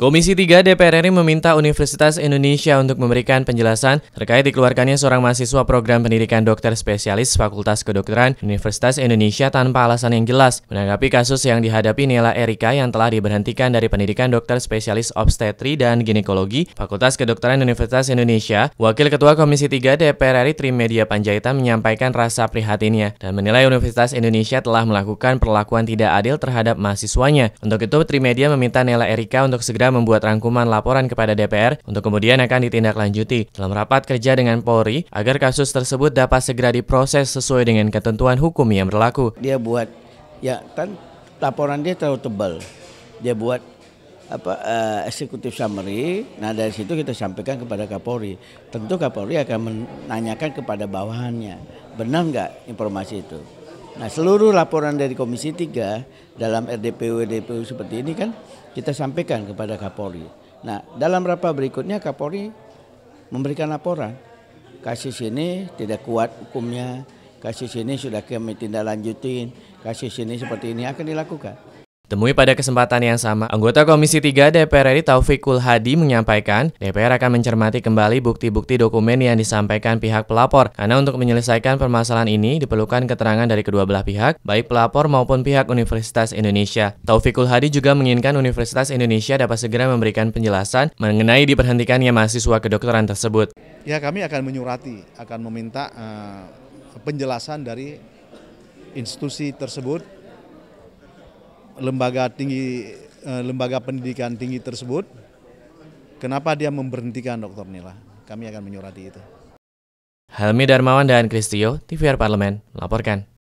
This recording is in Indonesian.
Komisi 3 DPR RI meminta Universitas Indonesia untuk memberikan penjelasan terkait dikeluarkannya seorang mahasiswa program pendidikan dokter spesialis Fakultas Kedokteran Universitas Indonesia tanpa alasan yang jelas menanggapi kasus yang dihadapi Nela Erika yang telah diberhentikan dari pendidikan dokter spesialis obstetri dan ginekologi Fakultas Kedokteran Universitas Indonesia. Wakil Ketua Komisi 3 DPR RI Trimedia Panjaitan menyampaikan rasa prihatinnya dan menilai Universitas Indonesia telah melakukan perlakuan tidak adil terhadap mahasiswanya. Untuk itu Trimedia meminta Nela Erika untuk segera membuat rangkuman laporan kepada DPR untuk kemudian akan ditindaklanjuti dalam rapat kerja dengan Polri agar kasus tersebut dapat segera diproses sesuai dengan ketentuan hukum yang berlaku. Dia buat ya kan laporan dia terlalu tebal. Dia buat apa uh, eh, eksekutif summary. Nah dari situ kita sampaikan kepada Kapolri. Tentu Kapolri akan menanyakan kepada bawahannya, benar nggak informasi itu? Nah seluruh laporan dari Komisi 3 dalam RDPU-RDPU seperti ini kan kita sampaikan kepada Kapolri. Nah dalam rapat berikutnya Kapolri memberikan laporan. Kasus ini tidak kuat hukumnya, kasus ini sudah kami tindak lanjutin, kasus ini seperti ini akan dilakukan. Temui pada kesempatan yang sama, anggota Komisi 3 DPR RI Taufikul Hadi menyampaikan, DPR akan mencermati kembali bukti-bukti dokumen yang disampaikan pihak pelapor, karena untuk menyelesaikan permasalahan ini diperlukan keterangan dari kedua belah pihak, baik pelapor maupun pihak Universitas Indonesia. Taufikul Hadi juga menginginkan Universitas Indonesia dapat segera memberikan penjelasan mengenai diperhentikannya mahasiswa kedokteran tersebut. Ya kami akan menyurati, akan meminta uh, penjelasan dari institusi tersebut lembaga tinggi eh, lembaga pendidikan tinggi tersebut kenapa dia memberhentikan Dr. Nila. Kami akan menyurati itu. Helmi Darmawan dan Kristio, TVR Parlemen, melaporkan.